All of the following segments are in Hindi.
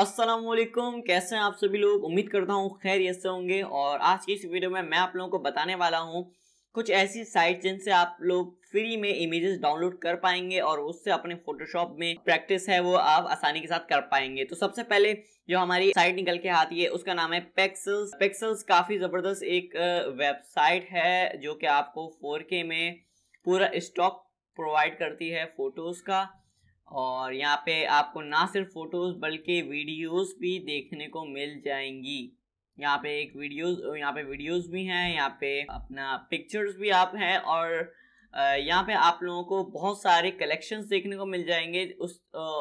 असलम कैसे हैं आप सभी लोग उम्मीद करता हूँ खैर से होंगे और आज की इस वीडियो में मैं आप लोगों को बताने वाला हूँ कुछ ऐसी साइट जिनसे आप लोग फ्री में इमेजेस डाउनलोड कर पाएंगे और उससे अपने फोटोशॉप में प्रैक्टिस है वो आप आसानी के साथ कर पाएंगे तो सबसे पहले जो हमारी साइट निकल के आती है उसका नाम है पेक्सल्स पेक्सल्स काफ़ी ज़बरदस्त एक वेबसाइट है जो कि आपको फोर में पूरा स्टॉक प्रोवाइड करती है फ़ोटोज़ का और यहाँ पे आपको ना सिर्फ फ़ोटोज़ बल्कि वीडियोस भी देखने को मिल जाएंगी यहाँ पे एक वीडियोस यहाँ पे वीडियोस भी हैं यहाँ पे अपना पिक्चर्स भी आप हैं और यहाँ पे आप लोगों को बहुत सारे कलेक्शंस देखने को मिल जाएंगे उस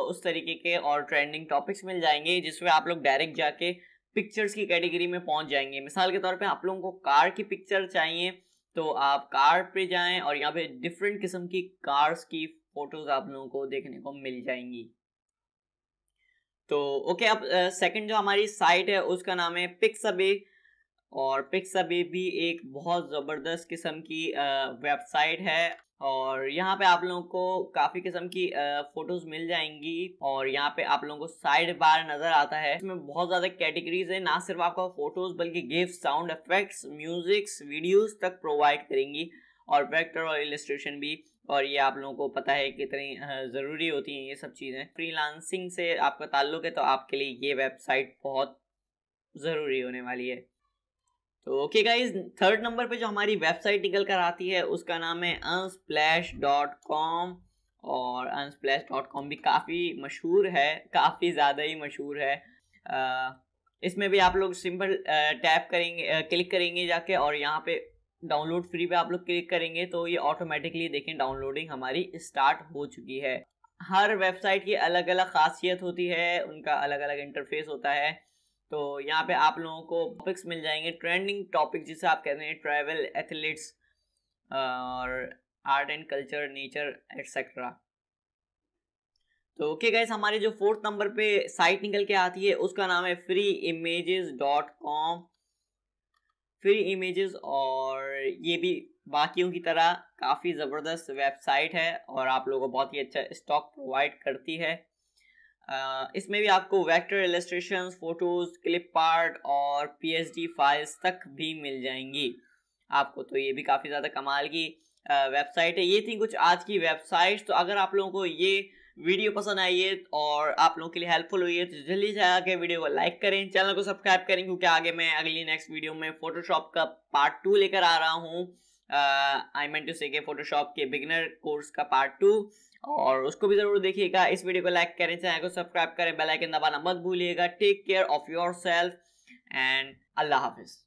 उस तरीके के और ट्रेंडिंग टॉपिक्स मिल जाएंगे जिसमें आप लोग डायरेक्ट जाके पिक्चर्स की कैटेगरी में पहुँच जाएंगे मिसाल के तौर पर आप लोगों को कार की पिक्चर चाहिए तो आप कार पे जाएं और यहाँ पे डिफरेंट किस्म की कार्स की फोटोज़ आप लोगों को देखने को मिल जाएंगी तो ओके अब सेकंड जो हमारी साइट है उसका नाम है पिक्सबे और पिक्सबे भी एक बहुत ज़बरदस्त किस्म की वेबसाइट है और यहाँ पे आप लोगों को काफ़ी किस्म की फ़ोटोज़ मिल जाएंगी और यहाँ पे आप लोगों को साइड बार नज़र आता है इसमें बहुत ज़्यादा कैटेगरीज है ना सिर्फ आपको फ़ोटोज़ बल्कि gift sound effects musics videos तक प्रोवाइड करेंगी और वेक्टर और इलिस्ट्रेशन भी और ये आप लोगों को पता है कितनी ज़रूरी होती हैं ये सब चीज़ें फ्रीलांसिंग से आपका ताल्लुक है तो आपके लिए ये वेबसाइट बहुत ज़रूरी होने वाली है तो ओके गाइज थर्ड नंबर पे जो हमारी वेबसाइट निकल कर आती है उसका नाम है अनस्प्लैश डॉट कॉम और अनस्प्लैश डॉट कॉम भी काफ़ी मशहूर है काफ़ी ज़्यादा ही मशहूर है आ, इसमें भी आप लोग सिंपल टैप करेंगे क्लिक करेंगे जाके और यहाँ पे डाउनलोड फ्री पे आप लोग क्लिक करेंगे तो ये ऑटोमेटिकली देखें डाउनलोडिंग हमारी स्टार्ट हो चुकी है हर वेबसाइट की अलग अलग खासियत होती है उनका अलग अलग इंटरफेस होता है तो यहाँ पे आप लोगों को टॉपिक्स मिल जाएंगे ट्रेंडिंग टॉपिक जिसे आप कहते हैं ट्रैवल एथलीट्स और art and culture nature etcetera तो ओके गैस हमारे जो फोर्थ नंबर पे साइट निकल के आती है उसका नाम है free images dot com free images और ये भी बाकियों की तरह काफ़ी ज़बरदस्त वेबसाइट है और आप लोगों को बहुत ही अच्छा स्टॉक प्रोवाइड करती है इसमें भी आपको vector illustration photos clip part और पीएचडी फाइल्स तक भी मिल जाएंगी आपको तो ये भी काफ़ी ज़्यादा कमाल की वेबसाइट है ये थी कुछ आज की वेबसाइट तो अगर आप लोगों को ये वीडियो पसंद आई है और आप लोगों के लिए हेल्पफुल हुई है तो जल्दी से आगे वीडियो को लाइक करें चैनल को सब्सक्राइब करें क्योंकि आगे मैं अगली नेक्स्ट वीडियो में फोटोशॉप का पार्ट टू लेकर आ रहा हूँ आई मेन टू से फोटोशॉप के बिगनर कोर्स का पार्ट टू और उसको भी जरूर देखिएगा इस वीडियो को लाइक करें चैनल को सब्सक्राइब करें बेलाइकन दबाना मत भूलिएगा take care of yourself and अल्लाह हाफिज़